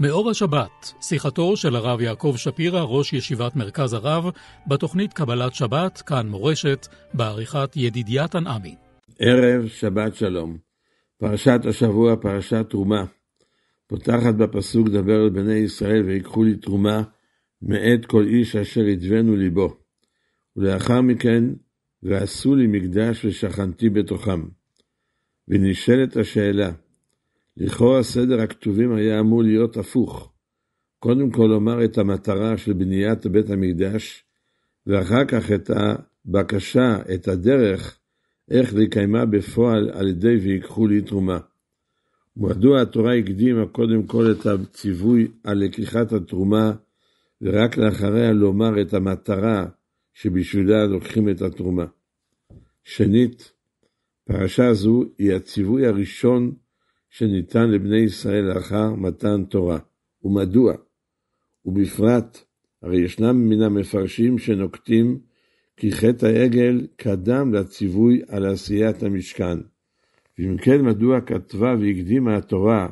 מאור השבת, שיחתו של הרב יעקב שפירא, ראש ישיבת מרכז הרב, בתוכנית קבלת שבת, כאן מורשת, בעריכת ידידיה תנעמי. ערב שבת שלום. פרשת השבוע, פרשת תרומה. פותחת בפסוק דבר אל בני ישראל ויקחו לי תרומה מאת כל איש אשר ידבנו ליבו. ולאחר מכן, ועשו לי מקדש ושכנתי בתוכם. ונשאלת השאלה, לכאורה הסדר הכתובים היה אמור להיות הפוך. קודם כל לומר את המטרה של בניית בית המקדש, ואחר כך את הבקשה, את הדרך, איך לקיימה בפועל על ידי ויקחו לי תרומה. ומדוע התורה הקדימה קודם כל את הציווי על לקיחת התרומה, ורק לאחריה לומר את המטרה שבשבילה לוקחים את התרומה. שנית, פרשה זו היא הציווי הראשון שניתן לבני ישראל לאחר מתן תורה, ומדוע? ובפרט, הרי ישנם מן המפרשים שנוקטים כי חטא העגל קדם לציווי על עשיית המשכן. ואם כן, מדוע כתבה והקדימה התורה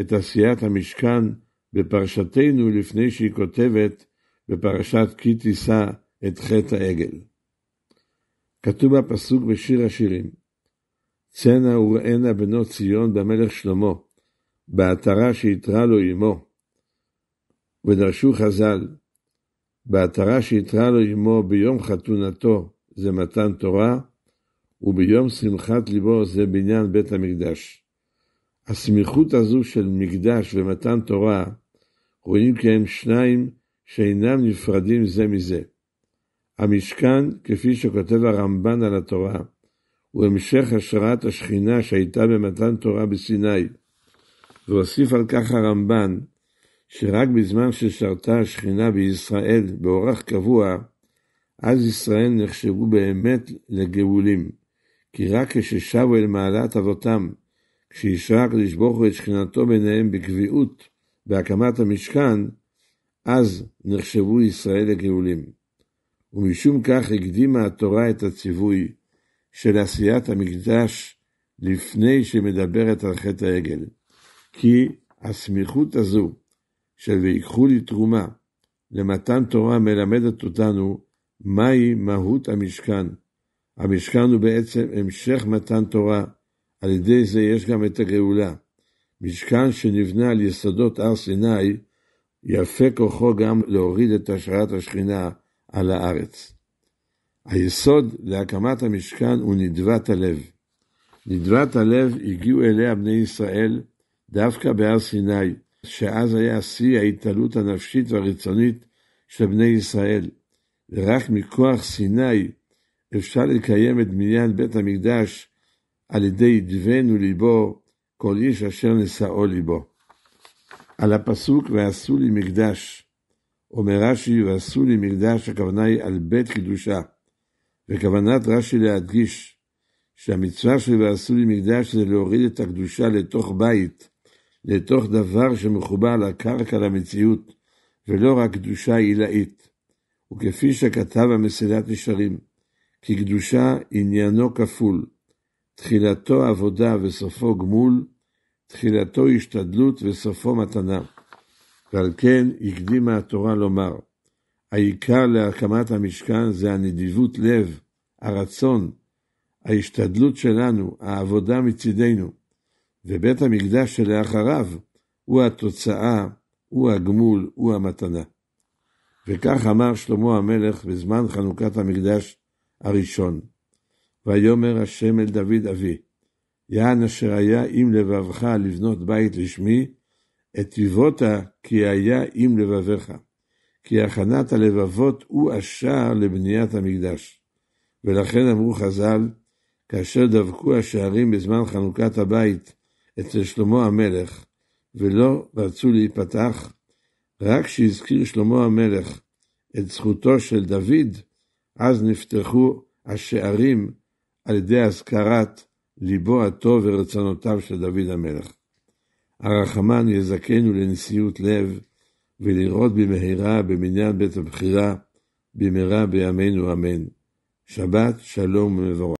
את עשיית המשכן בפרשתנו לפני שהיא כותבת בפרשת כי תישא את חטא העגל. כתוב בפסוק בשיר השירים, צאנה וראנה בנות ציון במלך שלמה, בעטרה שיתרה לו אמו. ודרשו חז"ל, בעטרה שיתרה לו אמו ביום חתונתו זה מתן תורה, וביום שמחת ליבו זה בניין בית המקדש. הסמיכות הזו של מקדש ומתן תורה, רואים כי הם שניים שאינם נפרדים זה מזה. המשכן, כפי שכותב הרמב"ן על התורה, הוא המשך השראת השכינה שהייתה במתן תורה בסיני. והוסיף על כך הרמב"ן, שרק בזמן ששרתה השכינה בישראל באורח קבוע, אז ישראל נחשבו באמת לגאולים, כי רק כששבו אל מעלת אבותם, כשאישרה הקדוש ברוך הוא את שכינתו ביניהם בקביעות בהקמת המשכן, אז נחשבו ישראל לגאולים. ומשום כך הקדימה התורה את הציווי, של עשיית המקדש לפני שמדברת על חטא העגל. כי הסמיכות הזו של ויקחו לי תרומה למתן תורה מלמדת אותנו מהי מהות המשכן. המשכן הוא בעצם המשך מתן תורה, על ידי זה יש גם את הגאולה. משכן שנבנה על יסודות הר סיני, יפה כוחו גם להוריד את השראת השכינה על הארץ. היסוד להקמת המשכן הוא נדבת הלב. נדבת הלב הגיעו אליה בני ישראל דווקא בהר סיני, שאז היה שיא ההתעלות הנפשית והרצונית של בני ישראל. ורק מכוח סיני אפשר לקיים את בניין בית המקדש על ידי דבנו ליבו, כל איש אשר נשאו ליבו. על הפסוק ועשו לי מקדש, אומר רש"י ועשו לי מקדש, הכוונה היא על בית קידושה. וכוונת רש"י להדגיש שהמצווה של ועשו לי מקדש זה להוריד את הקדושה לתוך בית, לתוך דבר שמחובר לקרקע למציאות, ולא רק קדושה עילאית. וכפי שכתב המסילת נשארים, כי קדושה עניינו כפול, תחילתו עבודה וסופו גמול, תחילתו השתדלות וסופו מתנה. ועל כן הקדימה התורה לומר, העיקר להקמת המשכן זה הנדיבות לב, הרצון, ההשתדלות שלנו, העבודה מצידנו. ובית המקדש שלאחריו הוא התוצאה, הוא הגמול, הוא המתנה. וכך אמר שלמה המלך בזמן חנוכת המקדש הראשון. ויאמר השם אל דוד אבי, יען אשר היה עם לבבך לבנות בית לשמי, את טיבותה כי היה עם לבביך. כי הכנת הלבבות הוא השער לבניית המקדש. ולכן אמרו חז"ל, כאשר דבקו השערים בזמן חנוכת הבית אצל שלמה המלך, ולא רצו להיפתח, רק כשהזכיר שלמה המלך את זכותו של דוד, אז נפתחו השערים על ידי הזכרת ליבו הטוב ורצונותיו של דוד המלך. הרחמן יזכנו לנשיאות לב, ולראות במהרה במניין בית הבחירה, במהרה בימינו אמן. שבת, שלום ומבורך.